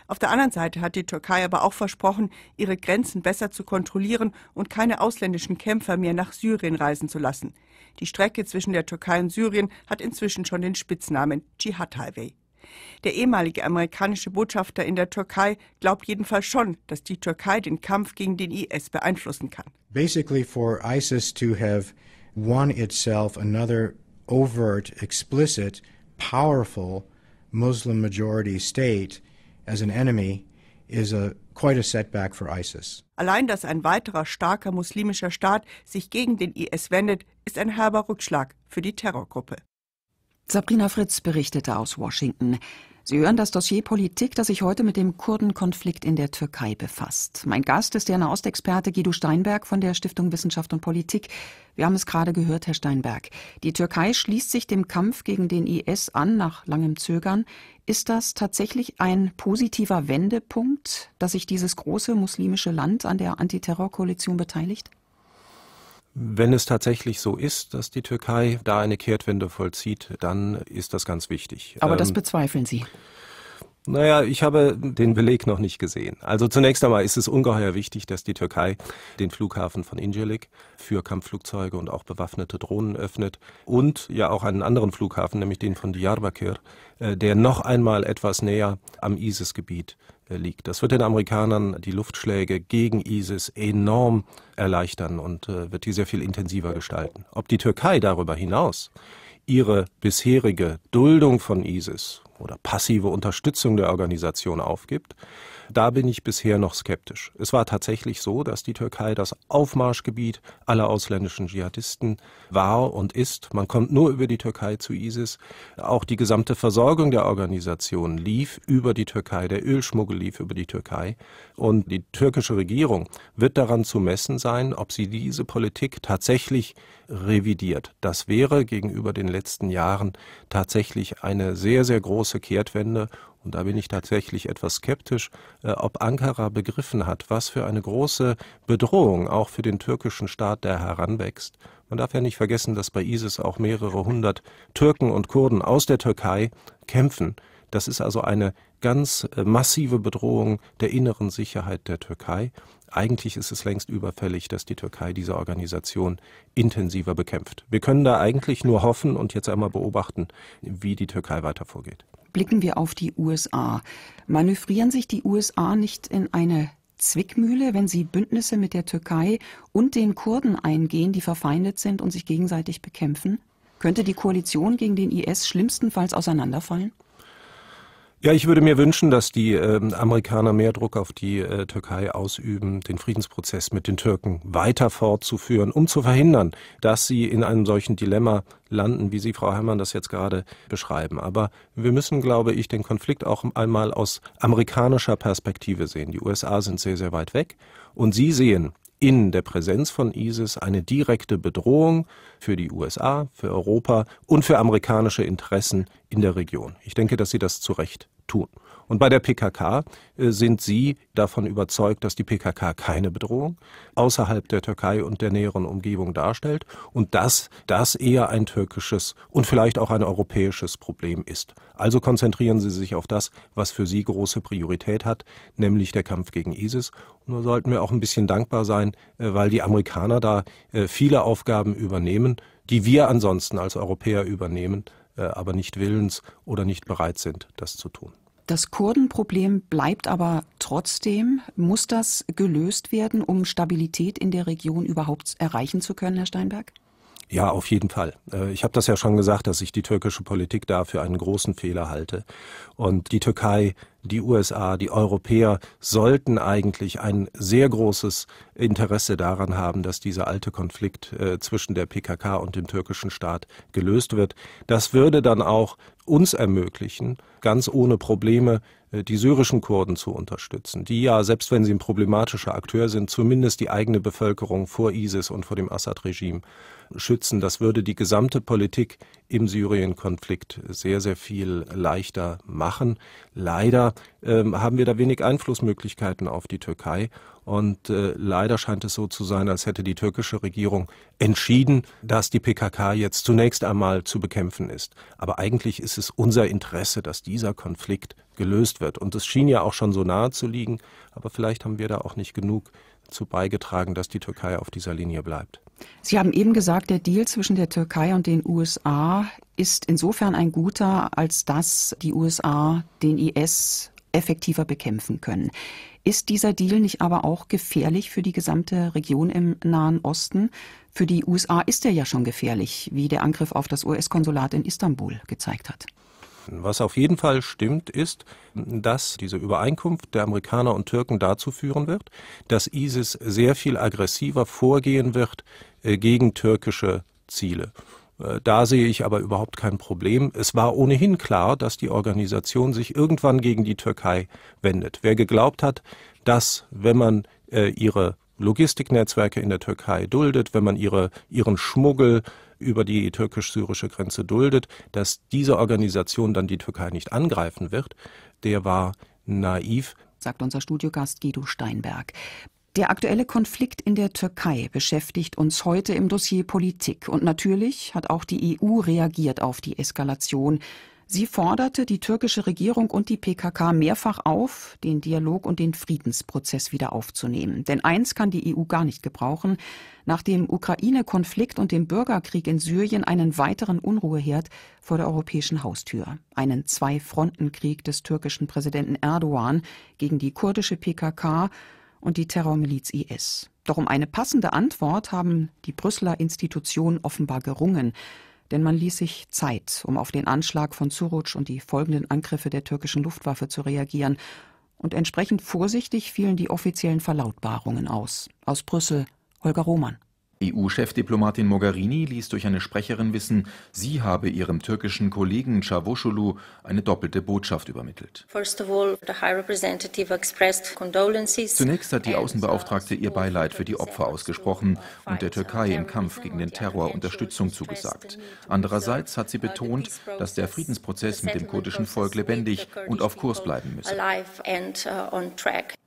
Auf der anderen Seite hat die Türkei aber auch versprochen, ihre Grenzen besser zu kontrollieren und keine ausländischen Kämpfer mehr nach Syrien reisen zu lassen. Die Strecke zwischen der Türkei und Syrien hat inzwischen schon den Spitznamen Dschihad Highway. Der ehemalige amerikanische Botschafter in der Türkei glaubt jedenfalls schon, dass die Türkei den Kampf gegen den IS beeinflussen kann. Basically for ISIS to have won itself another overt, explicit, powerful Muslim majority state as an enemy is a quite a setback for ISIS. Allein dass ein weiterer starker muslimischer Staat sich gegen den IS wendet, ist ein herber Rückschlag für die Terrorgruppe. Sabrina Fritz berichtete aus Washington. Sie hören das Dossier Politik, das sich heute mit dem Kurdenkonflikt in der Türkei befasst. Mein Gast ist der Nahostexperte Guido Steinberg von der Stiftung Wissenschaft und Politik. Wir haben es gerade gehört, Herr Steinberg. Die Türkei schließt sich dem Kampf gegen den IS an nach langem Zögern. Ist das tatsächlich ein positiver Wendepunkt, dass sich dieses große muslimische Land an der Antiterrorkoalition beteiligt? Wenn es tatsächlich so ist, dass die Türkei da eine Kehrtwende vollzieht, dann ist das ganz wichtig. Aber ähm, das bezweifeln Sie. Naja, ich habe den Beleg noch nicht gesehen. Also zunächst einmal ist es ungeheuer wichtig, dass die Türkei den Flughafen von Incirlik für Kampfflugzeuge und auch bewaffnete Drohnen öffnet und ja auch einen anderen Flughafen, nämlich den von Diyarbakir, äh, der noch einmal etwas näher am ISIS-Gebiet äh, liegt. Das wird den Amerikanern die Luftschläge gegen ISIS enorm erleichtern und äh, wird die sehr viel intensiver gestalten. Ob die Türkei darüber hinaus ihre bisherige Duldung von ISIS oder passive Unterstützung der Organisation aufgibt, da bin ich bisher noch skeptisch. Es war tatsächlich so, dass die Türkei das Aufmarschgebiet aller ausländischen Dschihadisten war und ist. Man kommt nur über die Türkei zu ISIS. Auch die gesamte Versorgung der Organisation lief über die Türkei. Der Ölschmuggel lief über die Türkei. Und die türkische Regierung wird daran zu messen sein, ob sie diese Politik tatsächlich revidiert. Das wäre gegenüber den letzten Jahren tatsächlich eine sehr, sehr große große Kehrtwende. Und da bin ich tatsächlich etwas skeptisch, äh, ob Ankara begriffen hat, was für eine große Bedrohung auch für den türkischen Staat der heranwächst. Man darf ja nicht vergessen, dass bei ISIS auch mehrere hundert Türken und Kurden aus der Türkei kämpfen. Das ist also eine ganz äh, massive Bedrohung der inneren Sicherheit der Türkei. Eigentlich ist es längst überfällig, dass die Türkei diese Organisation intensiver bekämpft. Wir können da eigentlich nur hoffen und jetzt einmal beobachten, wie die Türkei weiter vorgeht. Blicken wir auf die USA. Manövrieren sich die USA nicht in eine Zwickmühle, wenn sie Bündnisse mit der Türkei und den Kurden eingehen, die verfeindet sind und sich gegenseitig bekämpfen? Könnte die Koalition gegen den IS schlimmstenfalls auseinanderfallen? Ja, ich würde mir wünschen, dass die äh, Amerikaner mehr Druck auf die äh, Türkei ausüben, den Friedensprozess mit den Türken weiter fortzuführen, um zu verhindern, dass sie in einem solchen Dilemma landen, wie Sie, Frau Herrmann, das jetzt gerade beschreiben. Aber wir müssen, glaube ich, den Konflikt auch einmal aus amerikanischer Perspektive sehen. Die USA sind sehr, sehr weit weg und sie sehen in der Präsenz von ISIS eine direkte Bedrohung für die USA, für Europa und für amerikanische Interessen in der Region. Ich denke, dass sie das zu Recht tun. Und bei der PKK äh, sind Sie davon überzeugt, dass die PKK keine Bedrohung außerhalb der Türkei und der näheren Umgebung darstellt und dass das eher ein türkisches und vielleicht auch ein europäisches Problem ist. Also konzentrieren Sie sich auf das, was für Sie große Priorität hat, nämlich der Kampf gegen ISIS. Und da sollten wir auch ein bisschen dankbar sein, äh, weil die Amerikaner da äh, viele Aufgaben übernehmen, die wir ansonsten als Europäer übernehmen, aber nicht willens oder nicht bereit sind, das zu tun. Das Kurdenproblem bleibt aber trotzdem. Muss das gelöst werden, um Stabilität in der Region überhaupt erreichen zu können, Herr Steinberg? Ja, auf jeden Fall. Äh, ich habe das ja schon gesagt, dass ich die türkische Politik da für einen großen Fehler halte. Und die Türkei, die USA, die Europäer sollten eigentlich ein sehr großes Interesse daran haben, dass dieser alte Konflikt äh, zwischen der PKK und dem türkischen Staat gelöst wird. Das würde dann auch uns ermöglichen, ganz ohne Probleme äh, die syrischen Kurden zu unterstützen, die ja, selbst wenn sie ein problematischer Akteur sind, zumindest die eigene Bevölkerung vor ISIS und vor dem Assad-Regime schützen. Das würde die gesamte Politik im Syrien-Konflikt sehr, sehr viel leichter machen. Leider ähm, haben wir da wenig Einflussmöglichkeiten auf die Türkei. Und äh, leider scheint es so zu sein, als hätte die türkische Regierung entschieden, dass die PKK jetzt zunächst einmal zu bekämpfen ist. Aber eigentlich ist es unser Interesse, dass dieser Konflikt gelöst wird. Und es schien ja auch schon so nahe zu liegen. Aber vielleicht haben wir da auch nicht genug zu beigetragen, dass die Türkei auf dieser Linie bleibt. Sie haben eben gesagt, der Deal zwischen der Türkei und den USA ist insofern ein guter, als dass die USA den IS effektiver bekämpfen können. Ist dieser Deal nicht aber auch gefährlich für die gesamte Region im Nahen Osten? Für die USA ist er ja schon gefährlich, wie der Angriff auf das US-Konsulat in Istanbul gezeigt hat treffen. Was auf jeden Fall stimmt, ist, dass diese Übereinkunft der Amerikaner und Türken dazu führen wird, dass ISIS sehr viel aggressiver vorgehen wird äh, gegen türkische Ziele. Äh, da sehe ich aber überhaupt kein Problem. Es war ohnehin klar, dass die Organisation sich irgendwann gegen die Türkei wendet. Wer geglaubt hat, dass wenn man äh, ihre Logistiknetzwerke in der Türkei duldet, wenn man ihre, ihren Schmuggel über die türkisch-syrische Grenze duldet, dass diese Organisation dann die Türkei nicht angreifen wird, der war naiv. Sagt unser Studiogast Guido Steinberg. Der aktuelle Konflikt in der Türkei beschäftigt uns heute im Dossier Politik. Und natürlich hat auch die EU reagiert auf die Eskalation Sie forderte die türkische Regierung und die PKK mehrfach auf, den Dialog und den Friedensprozess wieder aufzunehmen. Denn eins kann die EU gar nicht gebrauchen, nach dem Ukraine-Konflikt und dem Bürgerkrieg in Syrien einen weiteren Unruheherd vor der europäischen Haustür. Einen Zwei-Fronten-Krieg des türkischen Präsidenten Erdogan gegen die kurdische PKK und die Terrormiliz IS. Doch um eine passende Antwort haben die Brüsseler Institutionen offenbar gerungen denn man ließ sich Zeit, um auf den Anschlag von Suruc und die folgenden Angriffe der türkischen Luftwaffe zu reagieren, und entsprechend vorsichtig fielen die offiziellen Verlautbarungen aus. Aus Brüssel Holger Roman. EU-Chefdiplomatin Mogherini ließ durch eine Sprecherin wissen, sie habe ihrem türkischen Kollegen Çavuşoğlu eine doppelte Botschaft übermittelt. Zunächst hat die Außenbeauftragte ihr Beileid für die Opfer ausgesprochen und der Türkei im Kampf gegen den Terror Unterstützung zugesagt. Andererseits hat sie betont, dass der Friedensprozess mit dem kurdischen Volk lebendig und auf Kurs bleiben müsse.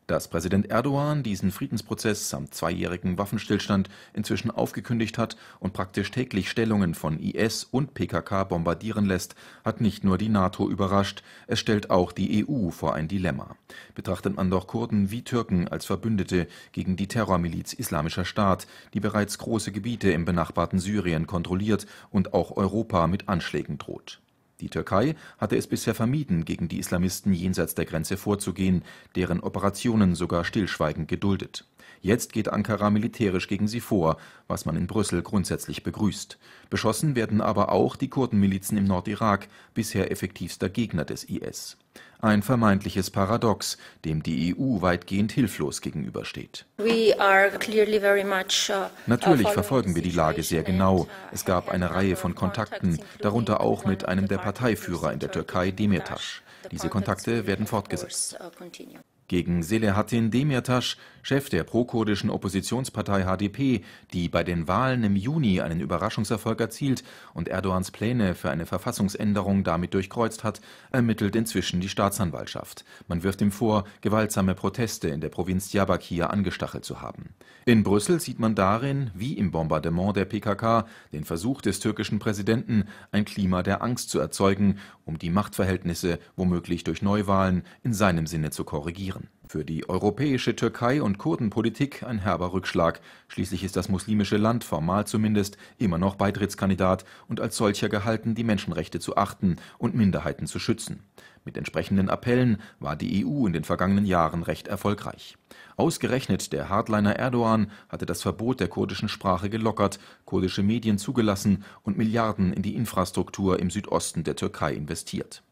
Dass Präsident Erdogan diesen Friedensprozess am zweijährigen Waffenstillstand inzwischen aufgekündigt hat und praktisch täglich Stellungen von IS und PKK bombardieren lässt, hat nicht nur die NATO überrascht, es stellt auch die EU vor ein Dilemma. Betrachtet man doch Kurden wie Türken als Verbündete gegen die Terrormiliz Islamischer Staat, die bereits große Gebiete im benachbarten Syrien kontrolliert und auch Europa mit Anschlägen droht. Die Türkei hatte es bisher vermieden, gegen die Islamisten jenseits der Grenze vorzugehen, deren Operationen sogar stillschweigend geduldet. Jetzt geht Ankara militärisch gegen sie vor, was man in Brüssel grundsätzlich begrüßt. Beschossen werden aber auch die Kurdenmilizen im Nordirak, bisher effektivster Gegner des IS ein vermeintliches Paradox, dem die EU weitgehend hilflos gegenübersteht. Uh, uh, Natürlich verfolgen wir die Lage sehr genau. Uh, es gab eine Reihe von Kontakten, darunter auch mit einem der Parteiführer in der Türkei, Demirtas. Diese Kontakte werden fortgesetzt gegen Selahattin Demirtas, Chef der prokurdischen Oppositionspartei HDP, die bei den Wahlen im Juni einen Überraschungserfolg erzielt und Erdogans Pläne für eine Verfassungsänderung damit durchkreuzt hat, ermittelt inzwischen die Staatsanwaltschaft. Man wirft ihm vor, gewaltsame Proteste in der Provinz Diyarbakir angestachelt zu haben. In Brüssel sieht man darin, wie im Bombardement der PKK, den Versuch des türkischen Präsidenten, ein Klima der Angst zu erzeugen, um die Machtverhältnisse womöglich durch Neuwahlen in seinem Sinne zu korrigieren verlieren. Für die europäische Türkei- und Kurdenpolitik ein herber Rückschlag. Schließlich ist das muslimische Land formal zumindest immer noch Beitrittskandidat und als solcher gehalten, die Menschenrechte zu achten und Minderheiten zu schützen. Mit entsprechenden Appellen war die EU in den vergangenen Jahren recht erfolgreich. Ausgerechnet der Hardliner Erdogan hatte das Verbot der kurdischen Sprache gelockert, kurdische Medien zugelassen und Milliarden in die Infrastruktur im Südosten der Türkei investiert.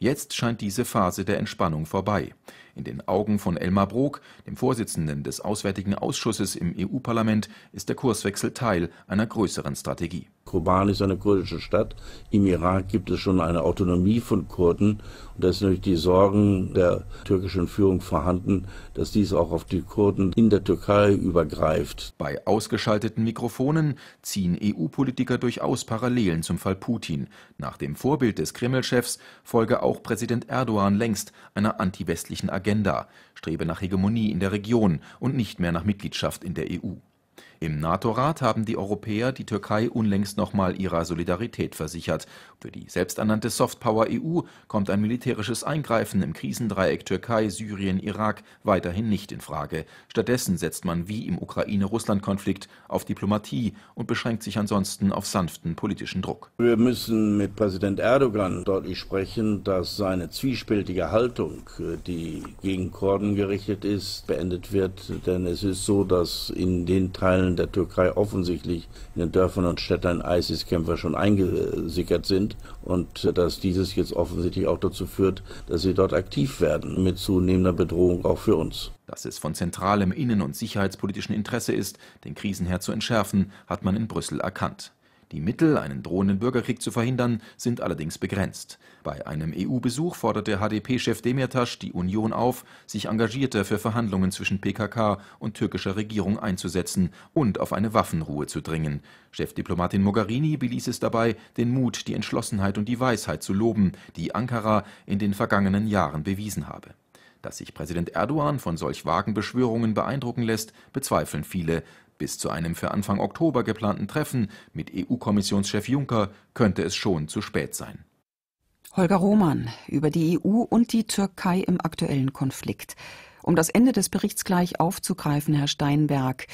Jetzt scheint diese Phase der Entspannung vorbei. In den Augen von Elmar Brok, dem Vorsitzenden des Auswärtigen Ausschusses im EU-Parlament, ist der Kurswechsel Teil einer größeren Strategie. Kobani ist eine kurdische Stadt. Im Irak gibt es schon eine Autonomie von Kurden. Und da ist natürlich die Sorgen der türkischen Führung vorhanden, dass dies auch auf die Kurden in der Türkei übergreift. Bei ausgeschalteten Mikrofonen ziehen EU-Politiker durchaus Parallelen zum Fall Putin. Nach dem Vorbild des Kreml-Chefs folge auch Präsident Erdogan längst einer antiwestlichen Agenda, strebe nach Hegemonie in der Region und nicht mehr nach Mitgliedschaft in der EU. Im NATO-Rat haben die Europäer die Türkei unlängst nochmal ihrer Solidarität versichert. Für die selbsternannte Softpower EU kommt ein militärisches Eingreifen im Krisendreieck Türkei, Syrien, Irak weiterhin nicht in Frage. Stattdessen setzt man wie im Ukraine-Russland-Konflikt auf Diplomatie und beschränkt sich ansonsten auf sanften politischen Druck. Wir müssen mit Präsident Erdogan deutlich sprechen, dass seine zwiespältige Haltung, die gegen Kurden gerichtet ist, beendet wird. Denn es ist so, dass in den Teilen Teilen der Türkei offensichtlich in den Dörfern und Städten ISIS-Kämpfer schon eingesickert sind und dass dieses jetzt offensichtlich auch dazu führt, dass sie dort aktiv werden mit zunehmender Bedrohung auch für uns. Dass es von zentralem innen- und sicherheitspolitischen Interesse ist, den Krisenherd zu entschärfen, hat man in Brüssel erkannt. Die Mittel, einen drohenden Bürgerkrieg zu verhindern, sind allerdings begrenzt. Bei einem EU-Besuch forderte HDP-Chef Demirtas die Union auf, sich engagierter für Verhandlungen zwischen PKK und türkischer Regierung einzusetzen und auf eine Waffenruhe zu dringen. Chefdiplomatin Mogherini beließ es dabei, den Mut, die Entschlossenheit und die Weisheit zu loben, die Ankara in den vergangenen Jahren bewiesen habe. Dass sich Präsident Erdogan von solch vagen Beschwörungen beeindrucken lässt, bezweifeln viele. Bis zu einem für Anfang Oktober geplanten Treffen mit EU-Kommissionschef Juncker könnte es schon zu spät sein. Holger Roman über die EU und die Türkei im aktuellen Konflikt. Um das Ende des Berichts gleich aufzugreifen, Herr Steinberg,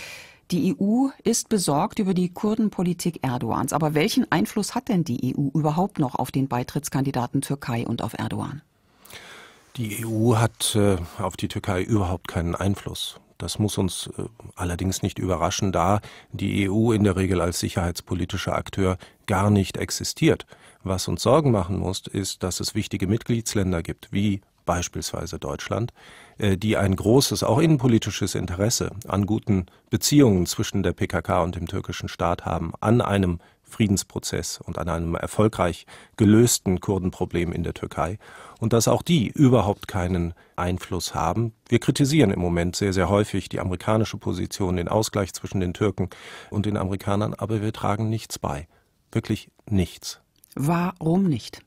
die EU ist besorgt über die Kurdenpolitik Erdogans. Aber welchen Einfluss hat denn die EU überhaupt noch auf den Beitrittskandidaten Türkei und auf Erdogan? Die EU hat äh, auf die Türkei überhaupt keinen Einfluss. Das muss uns äh, allerdings nicht überraschen, da die EU in der Regel als sicherheitspolitischer Akteur gar nicht existiert. Was uns Sorgen machen muss, ist, dass es wichtige Mitgliedsländer gibt, wie beispielsweise Deutschland, äh, die ein großes, auch innenpolitisches Interesse an guten Beziehungen zwischen der PKK und dem türkischen Staat haben, an einem Friedensprozess und an einem erfolgreich gelösten Kurdenproblem in der Türkei und dass auch die überhaupt keinen Einfluss haben. Wir kritisieren im Moment sehr, sehr häufig die amerikanische Position, den Ausgleich zwischen den Türken und den Amerikanern, aber wir tragen nichts bei. Wirklich nichts. Warum nicht?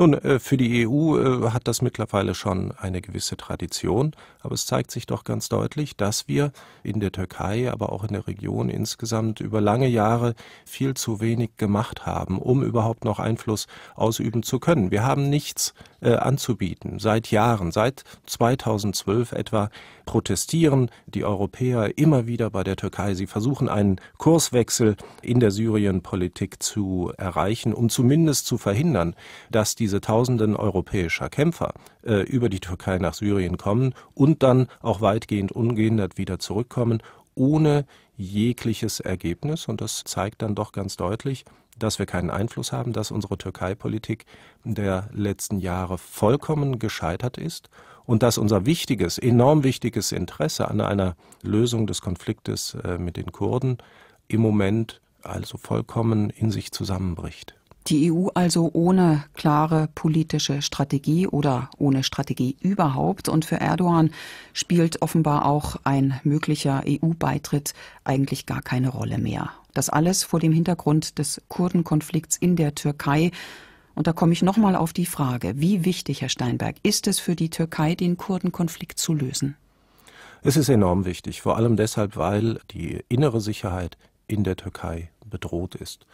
Nun, äh, für die EU äh, hat das mittlerweile schon eine gewisse Tradition, aber es zeigt sich doch ganz deutlich, dass wir in der Türkei, aber auch in der Region insgesamt über lange Jahre viel zu wenig gemacht haben, um überhaupt noch Einfluss ausüben zu können. Wir haben nichts äh, anzubieten. Seit Jahren, seit 2012 etwa, protestieren die Europäer immer wieder bei der Türkei. Sie versuchen einen Kurswechsel in der Syrienpolitik zu erreichen, um zumindest zu verhindern, dass die diese Tausenden europäischer Kämpfer äh, über die Türkei nach Syrien kommen und dann auch weitgehend ungehindert wieder zurückkommen, ohne jegliches Ergebnis. Und das zeigt dann doch ganz deutlich, dass wir keinen Einfluss haben, dass unsere Türkei-Politik der letzten Jahre vollkommen gescheitert ist und dass unser wichtiges, enorm wichtiges Interesse an einer Lösung des Konfliktes äh, mit den Kurden im Moment also vollkommen in sich zusammenbricht. Die EU also ohne klare politische Strategie oder ohne Strategie überhaupt. Und für Erdogan spielt offenbar auch ein möglicher EU-Beitritt eigentlich gar keine Rolle mehr. Das alles vor dem Hintergrund des Kurdenkonflikts in der Türkei. Und da komme ich nochmal auf die Frage, wie wichtig, Herr Steinberg, ist es für die Türkei, den Kurdenkonflikt zu lösen? Es ist enorm wichtig, vor allem deshalb, weil die innere Sicherheit in der Türkei bedroht ist.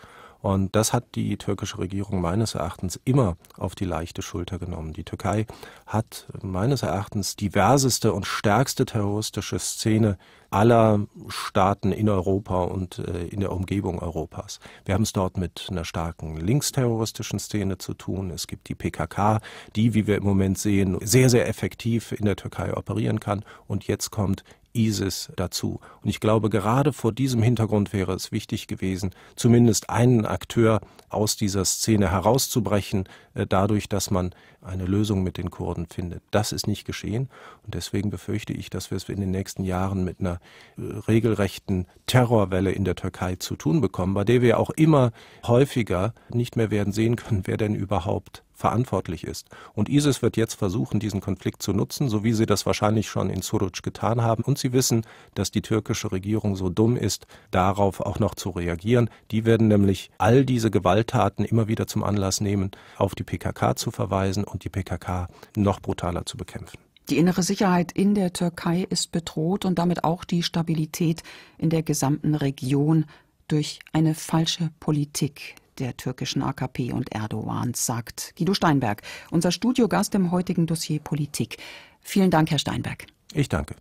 Und das hat die türkische Regierung meines Erachtens immer auf die leichte Schulter genommen. Die Türkei hat meines Erachtens diverseste und stärkste terroristische Szene aller Staaten in Europa und äh, in der Umgebung Europas. Wir haben es dort mit einer starken linksterroristischen Szene zu tun. Es gibt die PKK, die, wie wir im Moment sehen, sehr, sehr effektiv in der Türkei operieren kann. Und jetzt kommt ISIS dazu. Und ich glaube, gerade vor diesem Hintergrund wäre es wichtig gewesen, zumindest einen Akteur aus dieser Szene herauszubrechen, äh, dadurch, dass man eine Lösung mit den Kurden findet. Das ist nicht geschehen. Und deswegen befürchte ich, dass wir es in den nächsten Jahren mit einer äh, regelrechten Terrorwelle in der Türkei zu tun bekommen, bei der wir auch immer häufiger nicht mehr werden sehen können, wer denn überhaupt verantwortlich ist. Und ISIS wird jetzt versuchen, diesen Konflikt zu nutzen, so wie sie das wahrscheinlich schon in Suruc getan haben. Und sie wissen, dass die türkische Regierung so dumm ist, darauf auch noch zu reagieren. Die werden nämlich all diese Gewalttaten immer wieder zum Anlass nehmen, auf die PKK zu verweisen und die PKK noch brutaler zu bekämpfen. Die innere Sicherheit in der Türkei ist bedroht und damit auch die Stabilität in der gesamten Region durch eine falsche Politik der türkischen AKP und Erdogans, sagt Guido Steinberg, unser Studiogast im heutigen Dossier Politik. Vielen Dank, Herr Steinberg. Ich danke.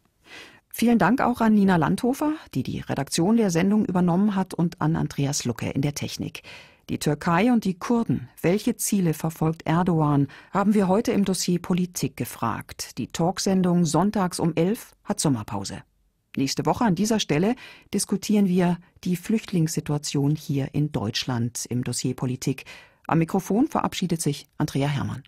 Vielen Dank auch an Nina Landhofer, die die Redaktion der Sendung übernommen hat, und an Andreas Lucke in der Technik. Die Türkei und die Kurden. Welche Ziele verfolgt Erdogan? Haben wir heute im Dossier Politik gefragt. Die Talksendung sonntags um 11 hat Sommerpause. Nächste Woche an dieser Stelle diskutieren wir die Flüchtlingssituation hier in Deutschland im Dossier Politik. Am Mikrofon verabschiedet sich Andrea Herrmann.